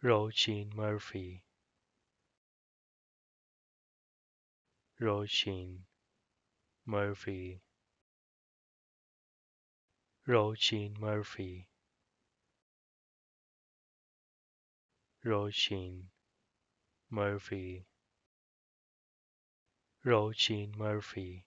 Roisin Murphy. Roisin Murphy. Roisin Murphy. Roisin Murphy. Roisin Murphy.